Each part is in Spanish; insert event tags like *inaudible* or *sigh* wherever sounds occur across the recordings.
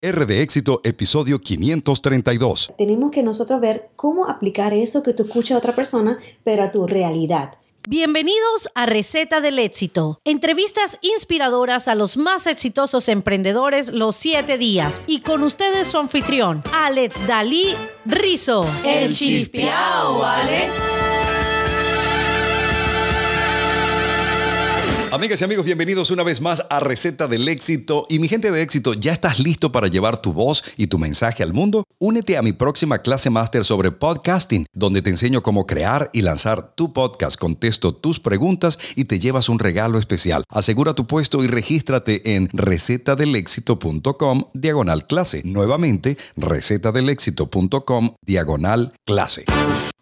R de éxito, episodio 532. Tenemos que nosotros ver cómo aplicar eso que tú escuchas a otra persona, pero a tu realidad. Bienvenidos a Receta del Éxito, entrevistas inspiradoras a los más exitosos emprendedores los siete días. Y con ustedes su anfitrión, Alex Dalí Rizo. El Chispiao, Alex. Amigas y amigos, bienvenidos una vez más a Receta del Éxito. Y mi gente de éxito, ¿ya estás listo para llevar tu voz y tu mensaje al mundo? Únete a mi próxima clase máster sobre podcasting, donde te enseño cómo crear y lanzar tu podcast, contesto tus preguntas y te llevas un regalo especial. Asegura tu puesto y regístrate en recetadelexito.com diagonal clase. Nuevamente, recetadelexito.com diagonal clase.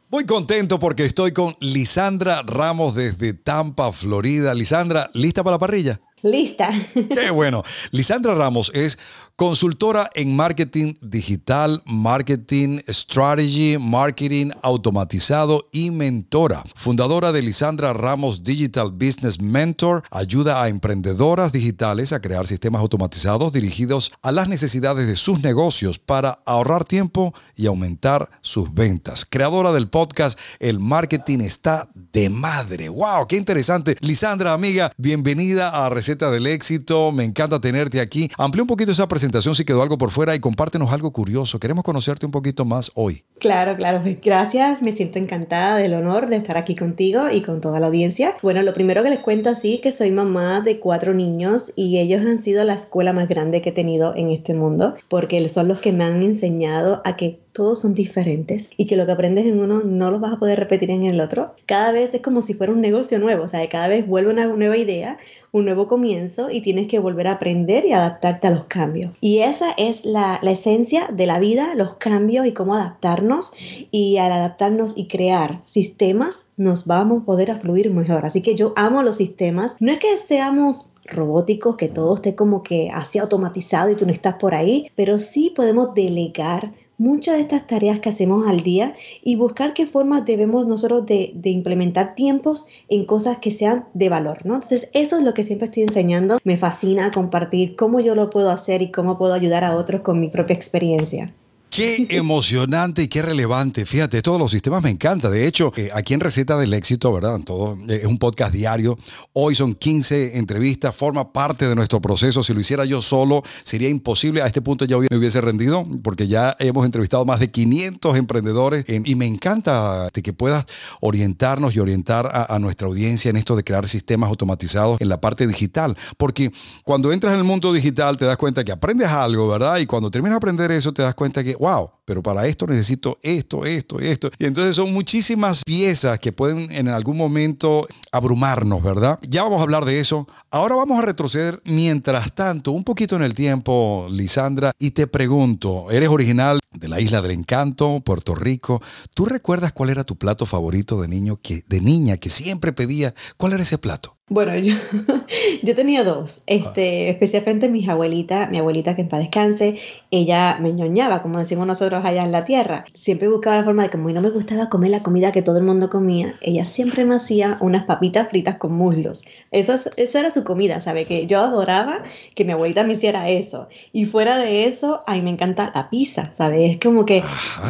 Muy contento porque estoy con Lisandra Ramos desde Tampa, Florida. Lisandra, ¿lista para la parrilla? Lista. Qué bueno. Lisandra Ramos es Consultora en marketing digital, marketing strategy, marketing automatizado y mentora. Fundadora de Lisandra Ramos Digital Business Mentor, ayuda a emprendedoras digitales a crear sistemas automatizados dirigidos a las necesidades de sus negocios para ahorrar tiempo y aumentar sus ventas. Creadora del podcast El Marketing está de madre. ¡Wow! ¡Qué interesante! Lisandra, amiga, bienvenida a Receta del Éxito. Me encanta tenerte aquí. Amplía un poquito esa presentación si quedó algo por fuera y compártenos algo curioso. Queremos conocerte un poquito más hoy. Claro, claro. Gracias. Me siento encantada del honor de estar aquí contigo y con toda la audiencia. Bueno, lo primero que les cuento sí que soy mamá de cuatro niños y ellos han sido la escuela más grande que he tenido en este mundo porque son los que me han enseñado a que todos son diferentes y que lo que aprendes en uno no lo vas a poder repetir en el otro. Cada vez es como si fuera un negocio nuevo, o sea, cada vez vuelve una nueva idea, un nuevo comienzo y tienes que volver a aprender y adaptarte a los cambios. Y esa es la, la esencia de la vida, los cambios y cómo adaptarnos y al adaptarnos y crear sistemas nos vamos a poder afluir mejor. Así que yo amo los sistemas. No es que seamos robóticos, que todo esté como que así automatizado y tú no estás por ahí, pero sí podemos delegar muchas de estas tareas que hacemos al día y buscar qué formas debemos nosotros de, implementar tiempos en cosas que sean de valor, ¿no? Entonces eso es lo que siempre estoy enseñando. Me fascina compartir cómo yo lo puedo hacer y cómo puedo ayudar a otros con mi propia experiencia. Qué emocionante y qué relevante. Fíjate, todos los sistemas me encanta. De hecho, eh, aquí en Receta del Éxito, ¿verdad? Todo, eh, es un podcast diario. Hoy son 15 entrevistas, forma parte de nuestro proceso. Si lo hiciera yo solo, sería imposible. A este punto ya me hubiese rendido porque ya hemos entrevistado más de 500 emprendedores y me encanta que puedas orientarnos y orientar a, a nuestra audiencia en esto de crear sistemas automatizados en la parte digital. Porque cuando entras en el mundo digital te das cuenta que aprendes algo, ¿verdad? Y cuando terminas de aprender eso te das cuenta que, wow, pero para esto necesito esto, esto, esto. Y entonces son muchísimas piezas que pueden en algún momento abrumarnos, ¿verdad? Ya vamos a hablar de eso. Ahora vamos a retroceder mientras tanto, un poquito en el tiempo, Lisandra, y te pregunto, eres original de la isla del encanto, Puerto Rico. ¿Tú recuerdas cuál era tu plato favorito de niño que de niña que siempre pedía? ¿Cuál era ese plato? Bueno, yo, *laughs* yo tenía dos. Este, ah. especialmente mis abuelita, mi abuelita que en paz descanse, ella me ñoñaba, como decimos nosotros allá en la tierra. Siempre buscaba la forma de que como no me gustaba comer la comida que todo el mundo comía, ella siempre me hacía unas papitas fritas con muslos. Eso, era su comida, ¿sabe? Que yo adoraba que mi abuelita me hiciera eso. Y fuera de eso, ay, me encanta la pizza, ¿sabes? Es como que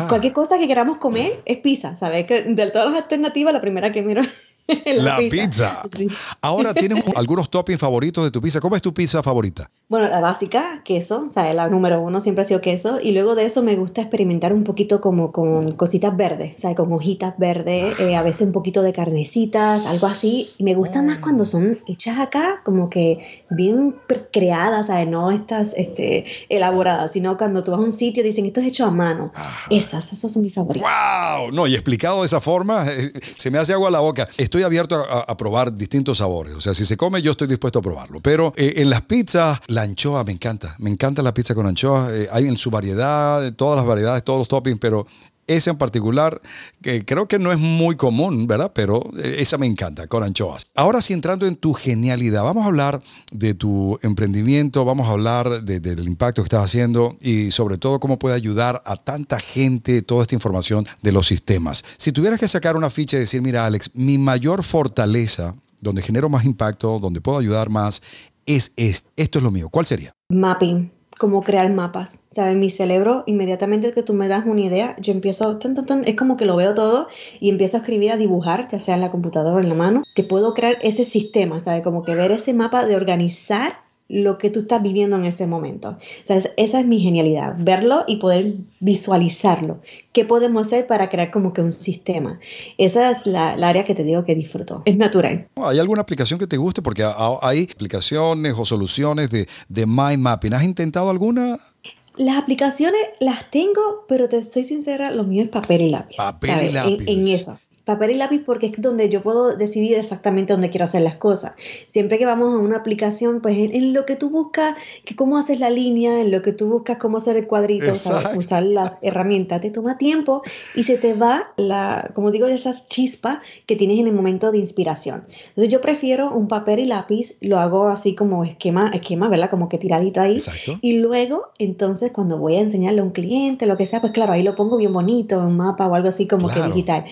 cualquier cosa que queramos comer es pizza, ¿sabes? Que de todas las alternativas, la primera que miro *laughs* la, pizza. *laughs* Ahora tienes algunos toppings favoritos de tu pizza. ¿Cómo es tu pizza favorita? Bueno, la básica, queso, o sea, la número uno siempre ha sido queso. Y luego de eso me gusta experimentar un poquito como con cositas verdes, o con hojitas verdes, ah. eh, a veces un poquito de carnecitas, algo así. me gusta más cuando ah. son hechas acá, como que bien creadas, No estas este, elaboradas, sino cuando tú vas a un sitio y dicen, esto es hecho a mano. Esas, esas son mis favoritas. ¡Wow! No, y explicado de esa forma, *laughs* se me hace agua la boca estoy abierto a, probar distintos sabores. O sea, si se come, yo estoy dispuesto a probarlo. Pero eh, en las pizzas, la anchoa me encanta. Me encanta la pizza con anchoa. Eh, hay en su variedad, todas las variedades, todos los toppings, pero esa en particular, que creo que no es muy común, ¿verdad? Pero eh, esa me encanta, con anchoas. Ahora sí, entrando en tu genialidad, vamos a hablar de tu emprendimiento, vamos a hablar del impacto que estás haciendo y sobre todo cómo puede ayudar a tanta gente toda esta información de los sistemas. Si tuvieras que sacar una ficha y decir, mira, Alex, mi mayor fortaleza, donde genero más impacto, donde puedo ayudar más, es, es este, esto es lo mío. ¿Cuál sería? Mapping como crear mapas, ¿sabes? Mi cerebro, inmediatamente que tú me das una idea, yo empiezo, es como que lo veo todo y empiezo a escribir, a dibujar, ya sea en la computadora o en la mano, Te puedo crear ese sistema, ¿sabes? Como que ver ese mapa de organizar lo que tú estás viviendo en ese momento. esa es mi genialidad, verlo y poder visualizarlo. ¿Qué podemos hacer para crear como que un sistema? Esa es la, área que te digo que disfruto, es natural. ¿Hay alguna aplicación que te guste? Porque hay aplicaciones o soluciones de, mind mapping. ¿Has intentado alguna? Las aplicaciones las tengo, pero te soy sincera, lo mío es papel y lápiz. Papel y lápiz. en, eso papel y lápiz porque es donde yo puedo decidir exactamente dónde quiero hacer las cosas. Siempre que vamos a una aplicación, pues en, lo que tú buscas, que cómo haces la línea, en lo que tú buscas cómo hacer el cuadrito, usar las *laughs* herramientas, te toma tiempo y se te va, la, como digo, esas chispas que tienes en el momento de inspiración. Entonces yo prefiero un papel y lápiz, lo hago así como esquema, esquema, ¿verdad? Como que tiradita ahí. Y luego, entonces, cuando voy a enseñarle a un cliente, lo que sea, pues claro, ahí lo pongo bien bonito, un mapa o algo así como que digital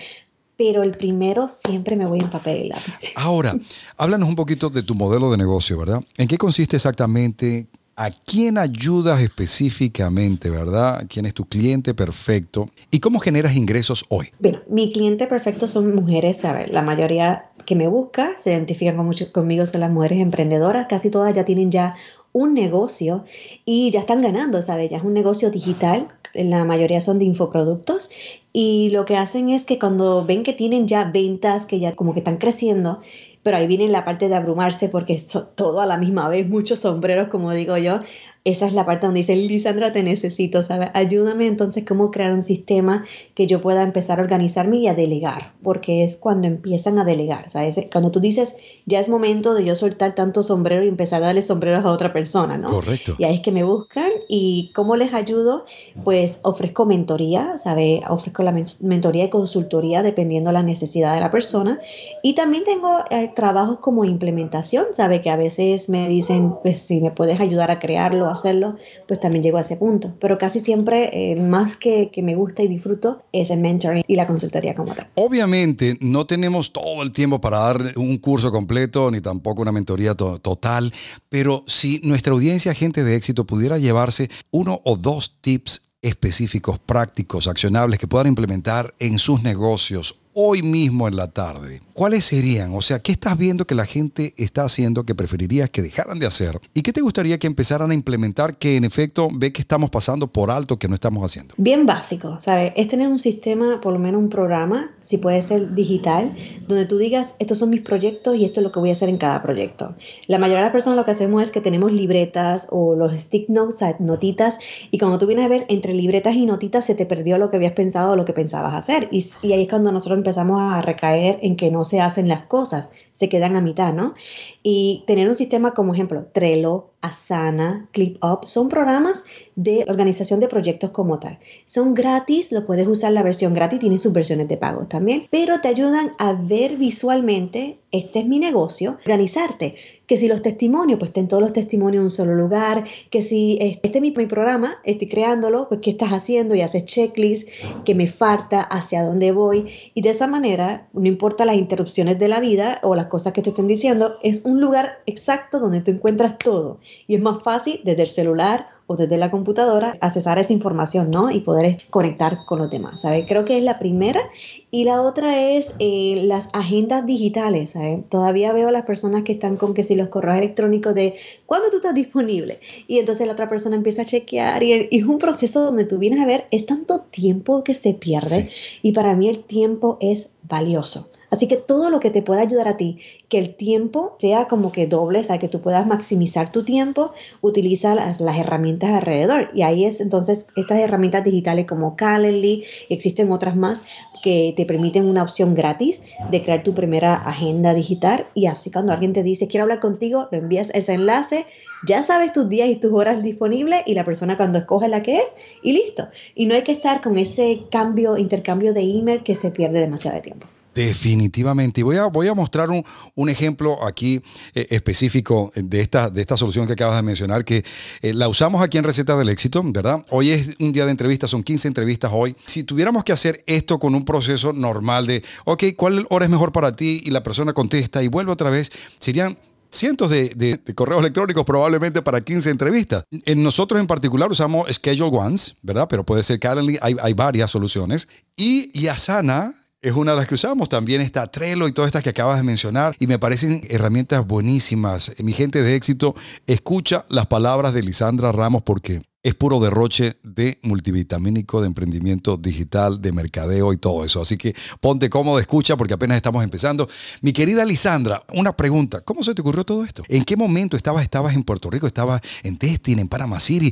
pero el primero siempre me voy en papel Ahora, háblanos un poquito de tu modelo de negocio, ¿verdad? ¿En qué consiste exactamente? ¿A quién ayudas específicamente, verdad? ¿Quién es tu cliente perfecto? ¿Y cómo generas ingresos hoy? Bueno, mi cliente perfecto son mujeres, ¿sabes? la mayoría que me busca se identifican con conmigo, son las mujeres emprendedoras, casi todas ya tienen ya un negocio y ya están ganando, ¿sabes? Ya es un negocio digital la mayoría son de infoproductos y lo que hacen es que cuando ven que tienen ya ventas que ya como que están creciendo, pero ahí viene la parte de abrumarse porque es todo a la misma vez, muchos sombreros, como digo yo, esa es la parte donde dice, Lisandra, te necesito, ¿sabes? Ayúdame entonces cómo crear un sistema que yo pueda empezar a organizarme y a delegar, porque es cuando empiezan a delegar, ¿sabes? Cuando tú dices, ya es momento de yo soltar tanto sombrero y empezar a darle sombreros a otra persona, ¿no? Correcto. Y ahí es que me buscan y cómo les ayudo, pues ofrezco mentoría, ¿sabes? Ofrezco la mentoría y consultoría dependiendo la necesidad de la persona. Y también tengo eh, trabajos como implementación, ¿sabes? Que a veces me dicen, pues si me puedes ayudar a crearlo, hacerlo, pues también llego a ese punto. Pero casi siempre, eh, más que, me gusta y disfruto, es el mentoring y la consultoría como tal. Obviamente, no tenemos todo el tiempo para dar un curso completo ni tampoco una mentoría total, pero si nuestra audiencia, gente de éxito, pudiera llevarse uno o dos tips específicos, prácticos, accionables que puedan implementar en sus negocios hoy mismo en la tarde, ¿cuáles serían? O sea, ¿qué estás viendo que la gente está haciendo que preferirías que dejaran de hacer? ¿Y qué te gustaría que empezaran a implementar que en efecto ve que estamos pasando por alto, que no estamos haciendo? Bien básico, ¿sabes? Es tener un sistema, por lo menos un programa, si puede ser digital, donde tú digas, estos son mis proyectos y esto es lo que voy a hacer en cada proyecto. La mayoría de las personas lo que hacemos es que tenemos libretas o los stick notes, notitas, y cuando tú vienes a ver, entre libretas y notitas se te perdió lo que habías pensado o lo que pensabas hacer. Y, ahí es cuando nosotros empezamos a recaer en que no se hacen las cosas, se quedan a mitad, ¿no? Y tener un sistema como ejemplo Trello, Asana, ClipUp, son programas de organización de proyectos como tal. Son gratis, lo puedes usar la versión gratis, tienen sus versiones de pago también, pero te ayudan a ver visualmente, este es mi negocio, organizarte. Que si los testimonios, pues estén todos los testimonios en un solo lugar, que si este es mi, programa, estoy creándolo, pues qué estás haciendo y haces checklist, ¿qué me falta, hacia dónde voy. Y de esa manera, no importa las interrupciones de la vida o las cosas que te estén diciendo, es un lugar exacto donde tú encuentras todo. Y es más fácil desde el celular o desde la computadora accesar a esa información, ¿no? Y poder conectar con los demás, ¿sabes? Creo que es la primera. Y la otra es eh, las agendas digitales, ¿sabes? Todavía veo a las personas que están con que si los correos electrónicos de cuándo tú estás disponible. Y entonces la otra persona empieza a chequear y, es un proceso donde tú vienes a ver, es tanto tiempo que se pierde y para mí el tiempo es valioso. Así que todo lo que te pueda ayudar a ti, que el tiempo sea como que doble, o sea, que tú puedas maximizar tu tiempo, utiliza las, herramientas alrededor. Y ahí es entonces estas herramientas digitales como Calendly, existen otras más que te permiten una opción gratis de crear tu primera agenda digital. Y así cuando alguien te dice, quiero hablar contigo, lo envías ese enlace, ya sabes tus días y tus horas disponibles y la persona cuando escoge la que es y listo. Y no hay que estar con ese cambio, intercambio de email que se pierde demasiado de tiempo. Definitivamente. Y voy a, voy a mostrar un, ejemplo aquí eh, específico de esta, de esta solución que acabas de mencionar, que eh, la usamos aquí en Recetas del Éxito, ¿verdad? Hoy es un día de entrevistas, son 15 entrevistas hoy. Si tuviéramos que hacer esto con un proceso normal de, ok, ¿cuál hora es mejor para ti? Y la persona contesta y vuelve otra vez, serían cientos de, correos electrónicos probablemente para 15 entrevistas. En nosotros en particular usamos Schedule Ones, ¿verdad? Pero puede ser que hay, hay varias soluciones. Y, y Asana es una de las que usamos. También está Trello y todas estas que acabas de mencionar. Y me parecen herramientas buenísimas. Mi gente de éxito, escucha las palabras de Lisandra Ramos porque es puro derroche de multivitamínico, de emprendimiento digital, de mercadeo y todo eso. Así que ponte cómodo, escucha, porque apenas estamos empezando. Mi querida Lisandra, una pregunta. ¿Cómo se te ocurrió todo esto? ¿En qué momento estabas? Estabas en Puerto Rico, estabas en Destin, en Panama City.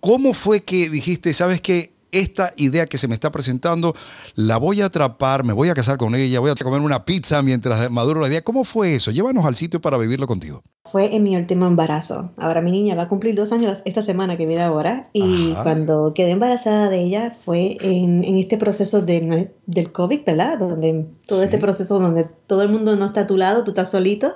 ¿Cómo fue que dijiste, sabes que esta idea que se me está presentando, la voy a atrapar, me voy a casar con ella, voy a comer una pizza mientras maduro la idea. ¿Cómo fue eso? Llévanos al sitio para vivirlo contigo fue en mi último embarazo. Ahora mi niña va a cumplir dos años esta semana que viene ahora y cuando quedé embarazada de ella fue en, este proceso del COVID, ¿verdad? Donde todo este proceso donde todo el mundo no está a tu lado, tú estás solito.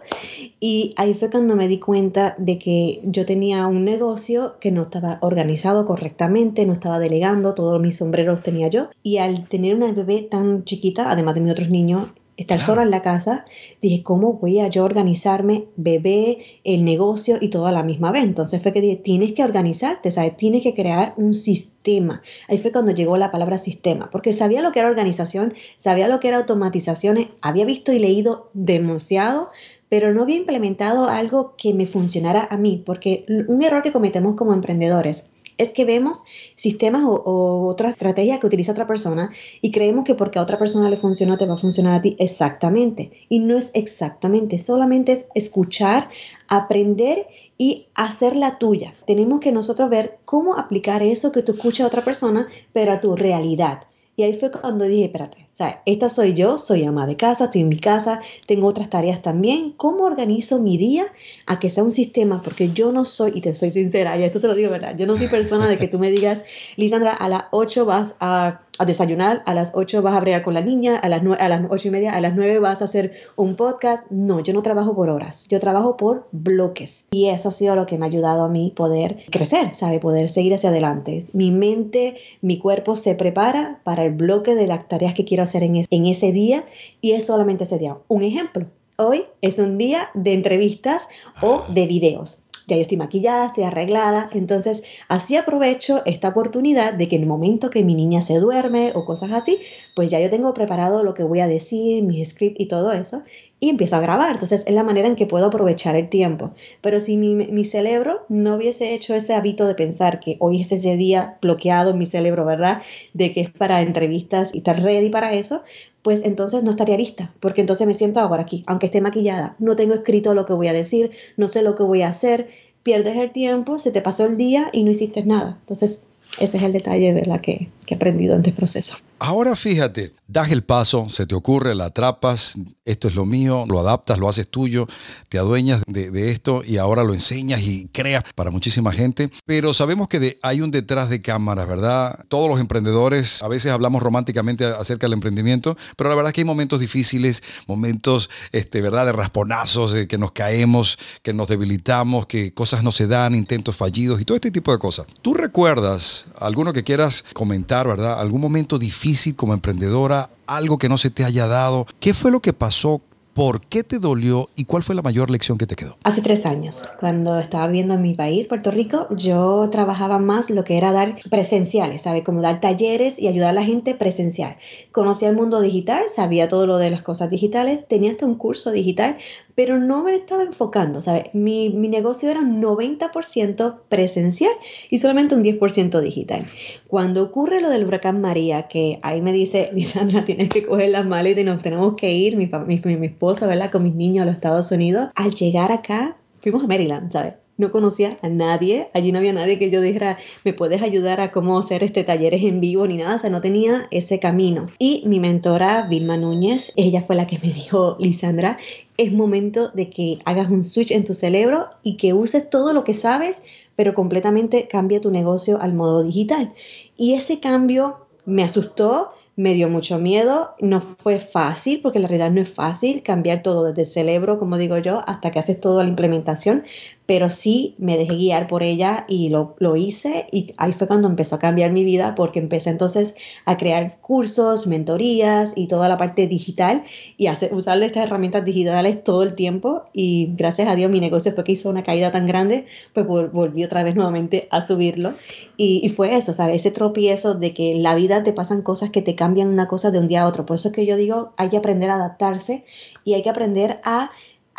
Y ahí fue cuando me di cuenta de que yo tenía un negocio que no estaba organizado correctamente, no estaba delegando, todos mis sombreros tenía yo. Y al tener una bebé tan chiquita, además de mis otros niños, estar solo sola en la casa, dije, ¿cómo voy a yo organizarme, bebé, el negocio y toda la misma vez? Entonces fue que dije, tienes que organizarte, ¿sabes? Tienes que crear un sistema. Ahí fue cuando llegó la palabra sistema, porque sabía lo que era organización, sabía lo que era automatizaciones, había visto y leído demasiado, pero no había implementado algo que me funcionara a mí, porque un error que cometemos como emprendedores es que vemos sistemas o, otra estrategia que utiliza otra persona y creemos que porque a otra persona le funciona, te va a funcionar a ti exactamente. Y no es exactamente, solamente es escuchar, aprender y hacer la tuya. Tenemos que nosotros ver cómo aplicar eso que tú escuchas a otra persona, pero a tu realidad. Y ahí fue cuando dije, espérate, o sea, esta soy yo, soy ama de casa, estoy en mi casa, tengo otras tareas también. ¿Cómo organizo mi día a que sea un sistema? Porque yo no soy, y te soy sincera, y esto se lo digo verdad, yo no soy persona de que tú me digas, Lisandra, a las 8 vas a a desayunar, a las 8 vas a bregar con la niña, a las, a las 8 y media, a las 9 vas a hacer un podcast. No, yo no trabajo por horas, yo trabajo por bloques. Y eso ha sido lo que me ha ayudado a mí poder crecer, ¿sabe? Poder seguir hacia adelante. Mi mente, mi cuerpo se prepara para el bloque de las tareas que quiero hacer en, en ese día y es solamente ese día. Un ejemplo, hoy es un día de entrevistas o de videos ya yo estoy maquillada, estoy arreglada, entonces así aprovecho esta oportunidad de que en el momento que mi niña se duerme o cosas así, pues ya yo tengo preparado lo que voy a decir, mi script y todo eso, y empiezo a grabar. Entonces es la manera en que puedo aprovechar el tiempo. Pero si mi, mi, cerebro no hubiese hecho ese hábito de pensar que hoy es ese día bloqueado en mi cerebro, ¿verdad? De que es para entrevistas y estar ready para eso, pues entonces no estaría lista, porque entonces me siento ahora aquí, aunque esté maquillada, no tengo escrito lo que voy a decir, no sé lo que voy a hacer, pierdes el tiempo, se te pasó el día y no hiciste nada. Entonces, ese es el detalle de la que, he aprendido en este proceso. Ahora fíjate, das el paso, se te ocurre, la atrapas, esto es lo mío, lo adaptas, lo haces tuyo, te adueñas de, esto y ahora lo enseñas y creas para muchísima gente. Pero sabemos que hay un detrás de cámaras, ¿verdad? Todos los emprendedores, a veces hablamos románticamente acerca del emprendimiento, pero la verdad es que hay momentos difíciles, momentos, este, ¿verdad?, de rasponazos, de que nos caemos, que nos debilitamos, que cosas no se dan, intentos fallidos y todo este tipo de cosas. ¿Tú recuerdas alguno que quieras comentar, ¿verdad? Algún momento difícil como emprendedora, algo que no se te haya dado. ¿Qué fue lo que pasó? ¿Por qué te dolió y cuál fue la mayor lección que te quedó? Hace tres años, cuando estaba viviendo en mi país, Puerto Rico, yo trabajaba más lo que era dar presenciales, sabe, Como dar talleres y ayudar a la gente presencial. Conocía el mundo digital, sabía todo lo de las cosas digitales, tenía hasta un curso digital, pero no me estaba enfocando, ¿sabes? Mi, mi negocio era un 90% presencial y solamente un 10% digital. Cuando ocurre lo del huracán María, que ahí me dice, *laughs* Lisandra, tienes que coger las maletas y nos tenemos que ir, mi, mi, mi esposa, ¿verdad? Con mis niños a los Estados Unidos. Al llegar acá, fuimos a Maryland, ¿sabes? no conocía a nadie, allí no había nadie que yo dijera, me puedes ayudar a cómo hacer este talleres en vivo ni nada, o sea, no tenía ese camino. Y mi mentora, Vilma Núñez, ella fue la que me dijo, Lisandra, es momento de que hagas un switch en tu cerebro y que uses todo lo que sabes, pero completamente cambia tu negocio al modo digital. Y ese cambio me asustó, me dio mucho miedo, no fue fácil, porque la realidad no es fácil cambiar todo desde el cerebro, como digo yo, hasta que haces toda la implementación, pero sí me dejé guiar por ella y lo, hice y ahí fue cuando empezó a cambiar mi vida porque empecé entonces a crear cursos, mentorías y toda la parte digital y hacer, usar estas herramientas digitales todo el tiempo y gracias a Dios mi negocio fue que hizo una caída tan grande, pues volví otra vez nuevamente a subirlo y, y fue eso, ¿sabes? Ese tropiezo de que en la vida te pasan cosas que te cambian una cosa de un día a otro, por eso es que yo digo, hay que aprender a adaptarse y hay que aprender a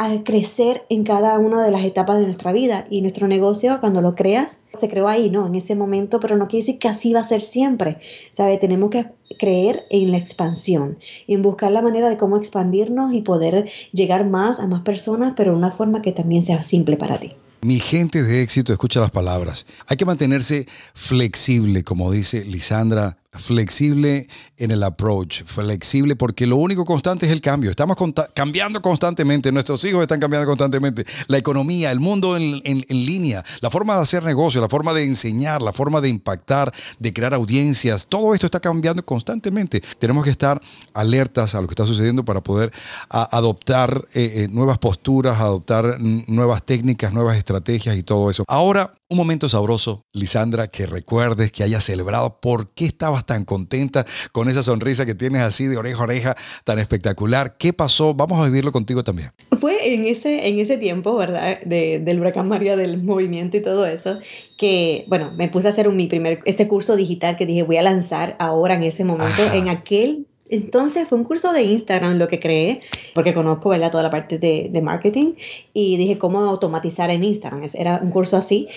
a crecer en cada una de las etapas de nuestra vida. Y nuestro negocio, cuando lo creas, se creó ahí, ¿no? En ese momento, pero no quiere decir que así va a ser siempre. ¿Sabe? Tenemos que creer en la expansión, en buscar la manera de cómo expandirnos y poder llegar más a más personas, pero de una forma que también sea simple para ti. Mi gente de éxito, escucha las palabras. Hay que mantenerse flexible, como dice Lisandra flexible en el approach, flexible porque lo único constante es el cambio. Estamos cambiando constantemente, nuestros hijos están cambiando constantemente, la economía, el mundo en, línea, la forma de hacer negocio, la forma de enseñar, la forma de impactar, de crear audiencias, todo esto está cambiando constantemente. Tenemos que estar alertas a lo que está sucediendo para poder adoptar eh, eh, nuevas posturas, adoptar nuevas técnicas, nuevas estrategias y todo eso. Ahora, un momento sabroso, Lisandra, que recuerdes que haya celebrado por qué estabas tan contenta con esa sonrisa que tienes así de oreja a oreja tan espectacular. ¿Qué pasó? Vamos a vivirlo contigo también. Fue en ese, en ese tiempo, ¿verdad? del huracán María, del movimiento y todo eso, que, bueno, me puse a hacer mi primer, ese curso digital que dije voy a lanzar ahora en ese momento, en aquel entonces fue un curso de Instagram lo que creé, porque conozco ¿verdad? toda la parte de, de, marketing y dije cómo automatizar en Instagram. Era un curso así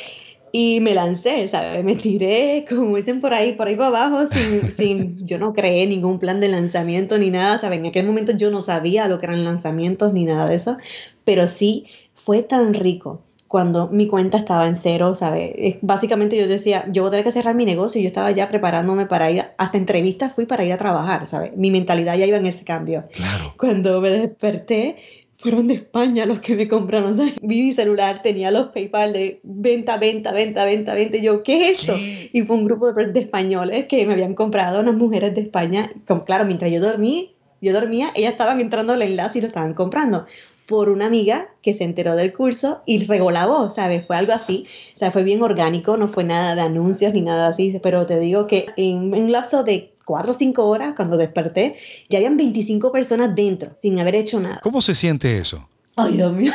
y me lancé, ¿sabes? Me tiré, como dicen por ahí, por ahí para abajo, sin, *laughs* sin, yo no creé ningún plan de lanzamiento ni nada, ¿sabes? En aquel momento yo no sabía lo que eran lanzamientos ni nada de eso, pero sí fue tan rico cuando mi cuenta estaba en cero, ¿sabes? Básicamente yo decía, yo voy a tener que cerrar mi negocio y yo estaba ya preparándome para ir, hasta entrevistas fui para ir a trabajar, ¿sabes? Mi mentalidad ya iba en ese cambio. Claro. Cuando me desperté, fueron de España los que me compraron. sea, Vi mi celular, tenía los PayPal de venta, venta, venta, venta, venta. yo, ¿qué es eso? Y fue un grupo de, españoles que me habían comprado unas mujeres de España. claro, mientras yo dormí, yo dormía, ellas estaban entrando al enlace y lo estaban comprando por una amiga que se enteró del curso y regolabó, ¿sabes? Fue algo así, o sea, fue bien orgánico, no fue nada de anuncios ni nada así, pero te digo que en un lapso de cuatro o cinco horas, cuando desperté, ya habían 25 personas dentro, sin haber hecho nada. ¿Cómo se siente eso? Ay, Dios mío.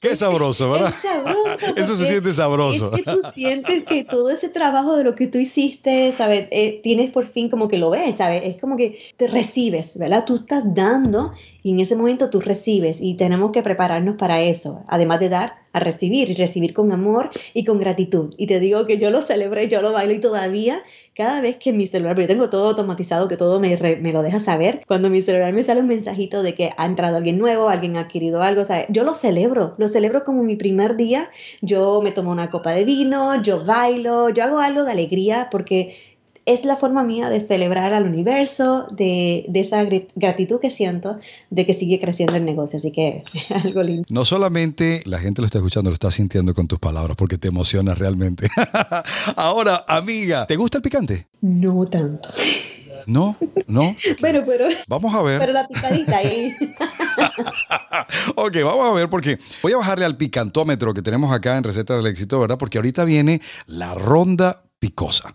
Qué sabroso, ¿verdad? sabroso *laughs* Eso se siente sabroso. Es tú sientes que todo ese trabajo de lo que tú hiciste, ¿sabes? Eh, tienes por fin como que lo ves, ¿sabes? Es como que te recibes, ¿verdad? Tú estás dando y en ese momento tú recibes y tenemos que prepararnos para eso, además de dar a recibir y recibir con amor y con gratitud. Y te digo que yo lo y yo lo bailo y todavía cada vez que mi celular, porque yo tengo todo automatizado, que todo me, me lo deja saber, cuando mi celular me sale un mensajito de que ha entrado alguien nuevo, alguien ha adquirido algo, sea yo lo celebro, lo celebro como mi primer día, yo me tomo una copa de vino, yo bailo, yo hago algo de alegría porque es la forma mía de celebrar al universo, de, esa gratitud que siento de que sigue creciendo el negocio. Así que *laughs* algo lindo. No solamente la gente lo está escuchando, lo está sintiendo con tus palabras porque te emociona realmente. *laughs* Ahora, amiga, ¿te gusta el picante? No tanto. No, no. *laughs* Bueno, pero. Vamos a ver. Pero la picadita ahí. ok, vamos a ver, porque voy a bajarle al picantómetro que tenemos acá en Recetas del Éxito, ¿verdad? Porque ahorita viene la ronda picosa.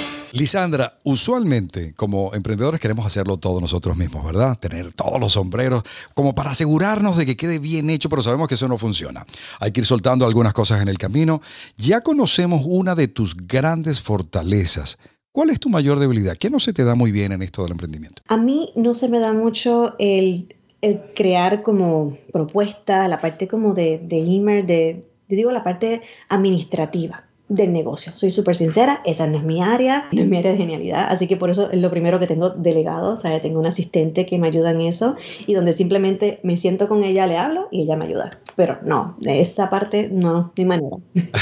Lisandra, usualmente como emprendedores queremos hacerlo todos nosotros mismos, ¿verdad? Tener todos los sombreros como para asegurarnos de que quede bien hecho, pero sabemos que eso no funciona. Hay que ir soltando algunas cosas en el camino. Ya conocemos una de tus grandes fortalezas. ¿Cuál es tu mayor debilidad? ¿Qué no se te da muy bien en esto del emprendimiento? A mí no se me da mucho el, crear como propuesta, la parte como de, de de, yo digo la parte administrativa del negocio. Soy súper sincera, esa no es mi área, no es mi área de genialidad, así que por eso es lo primero que tengo delegado, o sea, tengo un asistente que me ayuda en eso y donde simplemente me siento con ella, le hablo y ella me ayuda. Pero no, de esa parte no, mi manera. *laughs*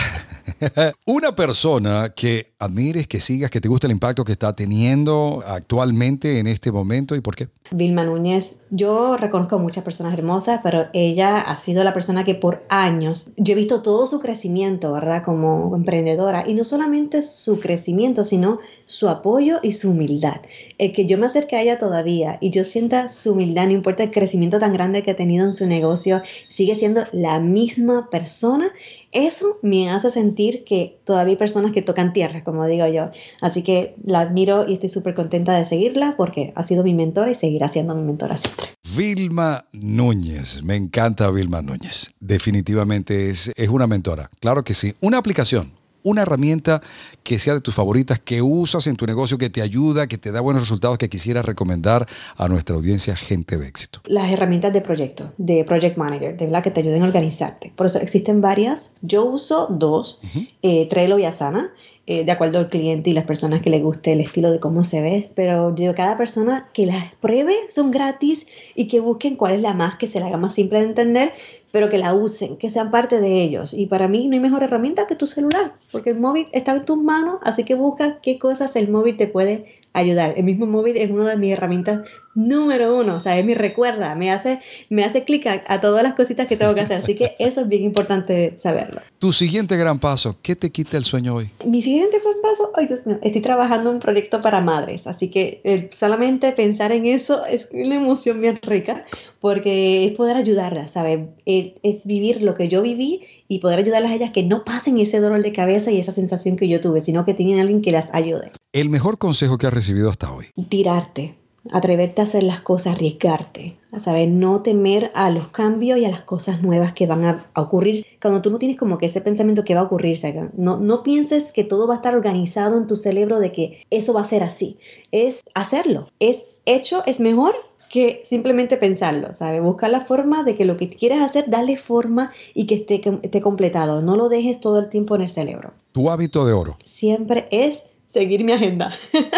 *laughs* Una persona que admires, que sigas, que te gusta el impacto que está teniendo actualmente en este momento y por qué. Vilma Núñez, yo reconozco muchas personas hermosas, pero ella ha sido la persona que por años yo he visto todo su crecimiento, ¿verdad? Como emprendedora. Y no solamente su crecimiento, sino su apoyo y su humildad. El que yo me acerque a ella todavía y yo sienta su humildad, no importa el crecimiento tan grande que ha tenido en su negocio, sigue siendo la misma persona eso me hace sentir que todavía hay personas que tocan tierra, como digo yo. Así que la admiro y estoy súper contenta de seguirla porque ha sido mi mentora y seguirá siendo mi mentora siempre. Vilma Núñez, me encanta Vilma Núñez. Definitivamente es, es una mentora, claro que sí. Una aplicación, una herramienta que sea de tus favoritas, que usas en tu negocio, que te ayuda, que te da buenos resultados, que quisieras recomendar a nuestra audiencia, gente de éxito? Las herramientas de proyecto, de Project Manager, de verdad que te ayuden a organizarte. Por eso existen varias. Yo uso dos, eh, Trello y Asana. Eh, de acuerdo al cliente y las personas que le guste el estilo de cómo se ve, pero yo cada persona que las pruebe son gratis y que busquen cuál es la más que se la haga más simple de entender, pero que la usen, que sean parte de ellos. Y para mí no hay mejor herramienta que tu celular, porque el móvil está en tus manos, así que busca qué cosas el móvil te puede ayudar. El mismo móvil es una de mis herramientas número uno, o sea, es mi recuerda, me hace, me hace clic a, todas las cositas que tengo que hacer, así que *laughs* eso es bien importante saberlo. Tu siguiente gran paso, ¿qué te quita el sueño hoy? Mi siguiente gran paso, hoy estoy trabajando un proyecto para madres, así que eh, solamente pensar en eso *laughs* es una emoción bien rica, porque es poder ayudarlas, ¿sabes? Es, es vivir lo que yo viví y poder ayudarlas a ellas que no pasen ese dolor de cabeza y esa sensación que yo tuve, sino que tienen a alguien que las ayude. El mejor consejo que has recibido hasta hoy. Tirarte, atreverte a hacer las cosas, arriesgarte, a saber no temer a los cambios y a las cosas nuevas que van a, ocurrir. Cuando tú no tienes como que ese pensamiento que va a ocurrir, no, no pienses que todo va a estar organizado en tu cerebro de que eso va a ser así. Es hacerlo. Es hecho, es mejor que simplemente pensarlo, ¿sabes? Buscar la forma de que lo que quieres hacer, dale forma y que esté, que esté completado. No lo dejes todo el tiempo en el cerebro. Tu hábito de oro. Siempre es seguir mi agenda. *laughs*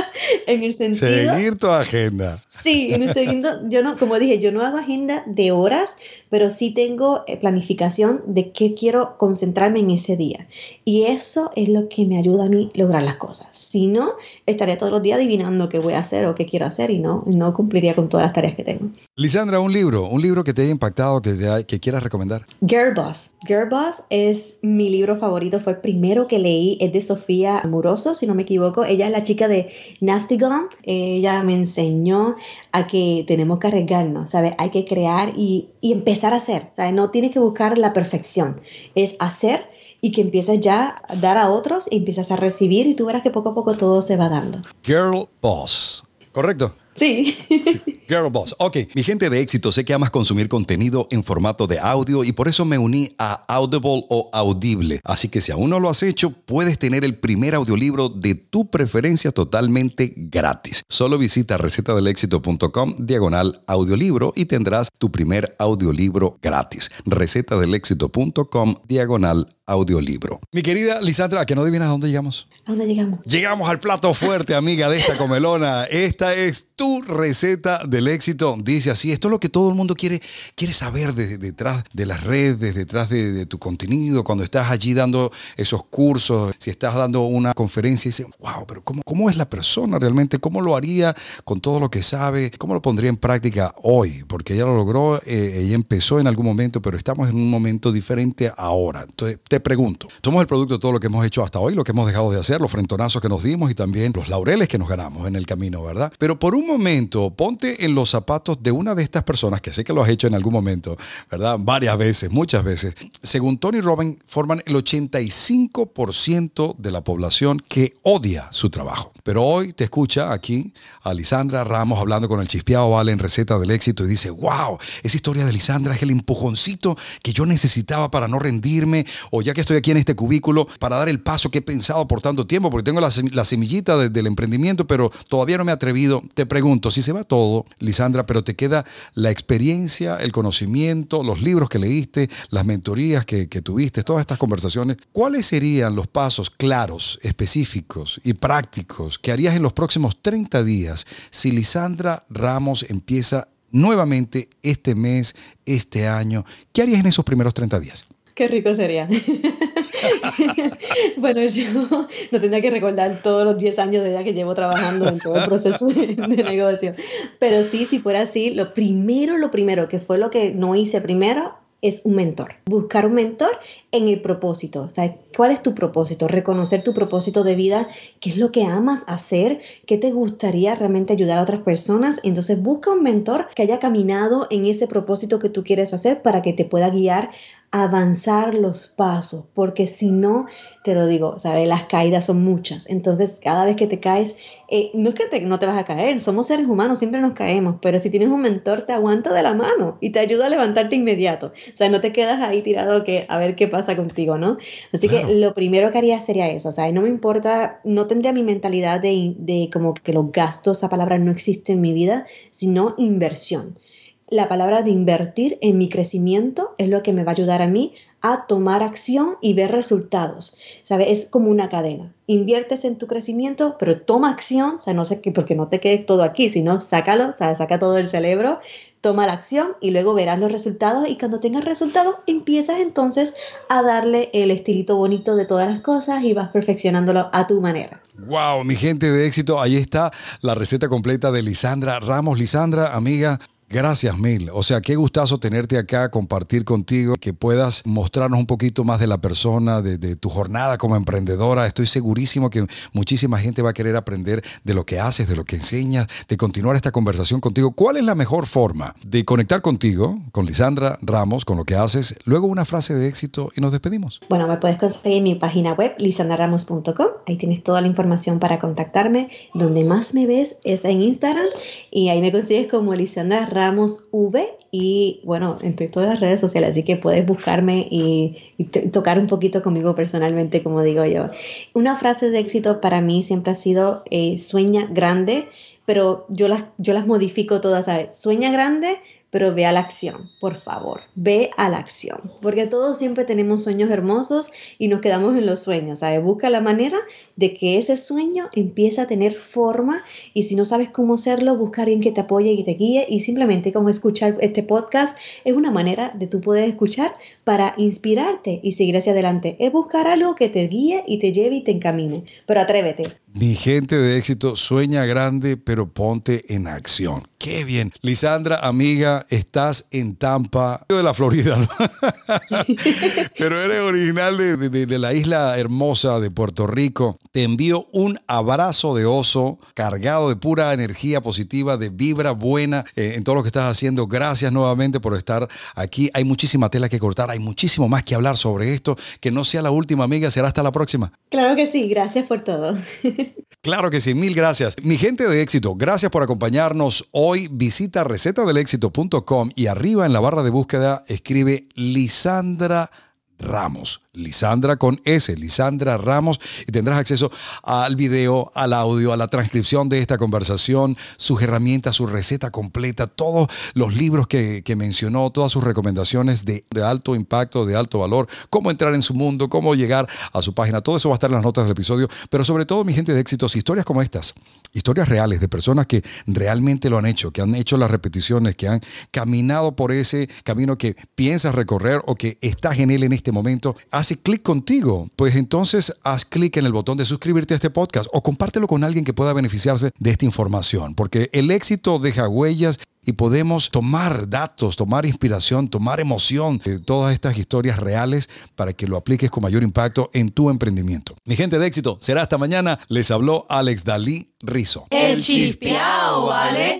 en el sentido. Seguir tu agenda. Sí, en este momento, yo no, como dije, yo no hago agenda de horas, pero sí tengo eh, planificación de qué quiero concentrarme en ese día. Y eso es lo que me ayuda a mí lograr las cosas. Si no, estaría todos los días adivinando qué voy a hacer o qué quiero hacer y no, no cumpliría con todas las tareas que tengo. Lisandra, un libro, un libro que te haya impactado, que, que quieras recomendar. Girl Boss. Girl es mi libro favorito, fue el primero que leí, es de Sofía Amoroso, si no me equivoco. Ella es la chica de Nasty Gun, ella me enseñó a que tenemos que arriesgarnos, ¿sabes? Hay que crear y, empezar a hacer, ¿sabes? No tienes que buscar la perfección, es hacer y que empieces ya a dar a otros y empiezas a recibir y tú verás que poco a poco todo se va dando. Girl Boss. Correcto. Sí. Girl Boss. Ok, mi gente de éxito, sé que amas consumir contenido en formato de audio y por eso me uní a Audible o Audible. Así que si aún no lo has hecho, puedes tener el primer audiolibro de tu preferencia totalmente gratis. Solo visita recetadelexito.com diagonal audiolibro y tendrás tu primer audiolibro gratis. recetadelexito.com diagonal audiolibro. Mi querida Lisandra, que no adivinas dónde llegamos? ¿A dónde llegamos? Llegamos al plato fuerte, amiga de esta comelona. Esta es tu receta del éxito. Dice así, esto es lo que todo el mundo quiere, quiere saber detrás de las redes, detrás de, tu contenido, cuando estás allí dando esos cursos, si estás dando una conferencia, dice, wow, pero ¿cómo, cómo es la persona realmente? ¿Cómo lo haría con todo lo que sabe? ¿Cómo lo pondría en práctica hoy? Porque ella lo logró, eh, ella empezó en algún momento, pero estamos en un momento diferente ahora. Entonces, te pregunto, somos el producto de todo lo que hemos hecho hasta hoy, lo que hemos dejado de hacer, los frentonazos que nos dimos y también los laureles que nos ganamos en el camino, ¿verdad? Pero por un momento, ponte en los zapatos de una de estas personas, que sé que lo has hecho en algún momento, ¿verdad? Varias veces, muchas veces. Según Tony Robbins, forman el 85% de la población que odia su trabajo. Pero hoy te escucha aquí a Lisandra Ramos hablando con el chispeado Valen en Receta del Éxito y dice, wow, esa historia de Lisandra es el empujoncito que yo necesitaba para no rendirme o ya que estoy aquí en este cubículo para dar el paso que he pensado por tanto tiempo, porque tengo la, semillita del emprendimiento, pero todavía no me he atrevido. Te pregunto, si se va todo, Lisandra, pero te queda la experiencia, el conocimiento, los libros que leíste, las mentorías que, que tuviste, todas estas conversaciones, ¿cuáles serían los pasos claros, específicos y prácticos que harías en los próximos 30 días si Lisandra Ramos empieza nuevamente este mes, este año? ¿Qué harías en esos primeros 30 días? Qué rico sería. *laughs* bueno, yo no tendría que recordar todos los 10 años de edad que llevo trabajando en todo el proceso de, de, negocio. Pero sí, si fuera así, lo primero, lo primero, que fue lo que no hice primero, es un mentor. Buscar un mentor en el propósito. O sea, ¿cuál es tu propósito? Reconocer tu propósito de vida, qué es lo que amas hacer, qué te gustaría realmente ayudar a otras personas. Entonces busca un mentor que haya caminado en ese propósito que tú quieres hacer para que te pueda guiar avanzar los pasos, porque si no, te lo digo, ¿sabes? Las caídas son muchas. Entonces, cada vez que te caes, eh, no es que no te vas a caer, somos seres humanos, siempre nos caemos, pero si tienes un mentor, te aguanta de la mano y te ayuda a levantarte inmediato. O sea, no te quedas ahí tirado que a ver qué pasa contigo, ¿no? Así que lo primero que haría sería eso, o sea, no me importa, no tendría mi mentalidad de, de como que los gastos, esa palabra no existe en mi vida, sino inversión la palabra de invertir en mi crecimiento es lo que me va a ayudar a mí a tomar acción y ver resultados. ¿Sabes? Es como una cadena. Inviertes en tu crecimiento, pero toma acción, o sea, no sé qué, porque no te quedes todo aquí, sino sácalo, saca todo el cerebro, toma la acción y luego verás los resultados y cuando tengas resultados empiezas entonces a darle el estilito bonito de todas las cosas y vas perfeccionándolo a tu manera. Wow, mi gente de éxito, ahí está la receta completa de Lisandra Ramos. Lisandra, amiga, Gracias mil. O sea, qué gustazo tenerte acá, compartir contigo, que puedas mostrarnos un poquito más de la persona, de, tu jornada como emprendedora. Estoy segurísimo que muchísima gente va a querer aprender de lo que haces, de lo que enseñas, de continuar esta conversación contigo. ¿Cuál es la mejor forma de conectar contigo, con Lisandra Ramos, con lo que haces? Luego una frase de éxito y nos despedimos. Bueno, me puedes conseguir en mi página web, lisandraramos.com. Ahí tienes toda la información para contactarme. Donde más me ves es en Instagram y ahí me consigues como Lisandra Ramos V y bueno, entre en todas las redes sociales, así que puedes buscarme y, tocar un poquito conmigo personalmente, como digo yo. Una frase de éxito para mí siempre ha sido eh, sueña grande, pero yo las, yo las modifico todas, ¿sabes? Sueña grande, pero ve a la acción, por favor, ve a la acción, porque todos siempre tenemos sueños hermosos y nos quedamos en los sueños, ¿sabes? Busca la manera de que ese sueño empiece a tener forma y si no sabes cómo hacerlo, busca a alguien que te apoye y te guíe y simplemente como escuchar este podcast es una manera de tú poder escuchar para inspirarte y seguir hacia adelante, es buscar algo que te guíe y te lleve y te encamine, pero atrévete, mi gente de éxito sueña grande, pero ponte en acción. Qué bien. Lisandra, amiga, estás en Tampa, de la Florida, *laughs* pero eres original de, la isla hermosa de Puerto Rico. Te envío un abrazo de oso cargado de pura energía positiva, de vibra buena eh, en todo lo que estás haciendo. Gracias nuevamente por estar aquí. Hay muchísima tela que cortar, hay muchísimo más que hablar sobre esto. Que no sea la última, amiga, será hasta la próxima. Claro que sí, gracias por todo. *laughs* Claro que sí, mil gracias. Mi gente de éxito, gracias por acompañarnos hoy. Visita recetadelexito.com y arriba en la barra de búsqueda escribe Lisandra Ramos. Lisandra con S, Lisandra Ramos, y tendrás acceso al video, al audio, a la transcripción de esta conversación, sus herramientas, su receta completa, todos los libros que, mencionó, todas sus recomendaciones de, alto impacto, de alto valor, cómo entrar en su mundo, cómo llegar a su página, todo eso va a estar en las notas del episodio, pero sobre todo, mi gente de éxitos, historias como estas, historias reales de personas que realmente lo han hecho, que han hecho las repeticiones, que han caminado por ese camino que piensas recorrer o que estás en él en este momento hace clic contigo, pues entonces haz clic en el botón de suscribirte a este podcast o compártelo con alguien que pueda beneficiarse de esta información, porque el éxito deja huellas y podemos tomar datos, tomar inspiración, tomar emoción de todas estas historias reales para que lo apliques con mayor impacto en tu emprendimiento. Mi gente de éxito, será hasta mañana. Les habló Alex Dalí Rizo. El ¿vale?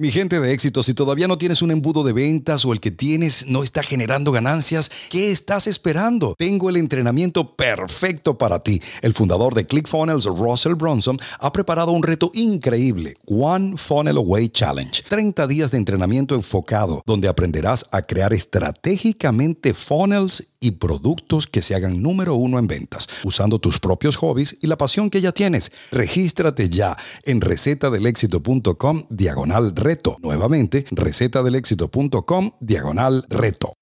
Mi gente de éxito, si todavía no tienes un embudo de ventas o el que tienes no está generando ganancias, ¿qué estás esperando? Tengo el entrenamiento perfecto para ti. El fundador de ClickFunnels, Russell Bronson, ha preparado un reto increíble, One Funnel Away Challenge. 30 días de entrenamiento enfocado, donde aprenderás a crear estratégicamente funnels y productos que se hagan número uno en ventas, usando tus propios hobbies y la pasión que ya tienes. Regístrate ya en recetadelexito.com diagonal reto. Nuevamente, recetadelexito.com diagonal reto.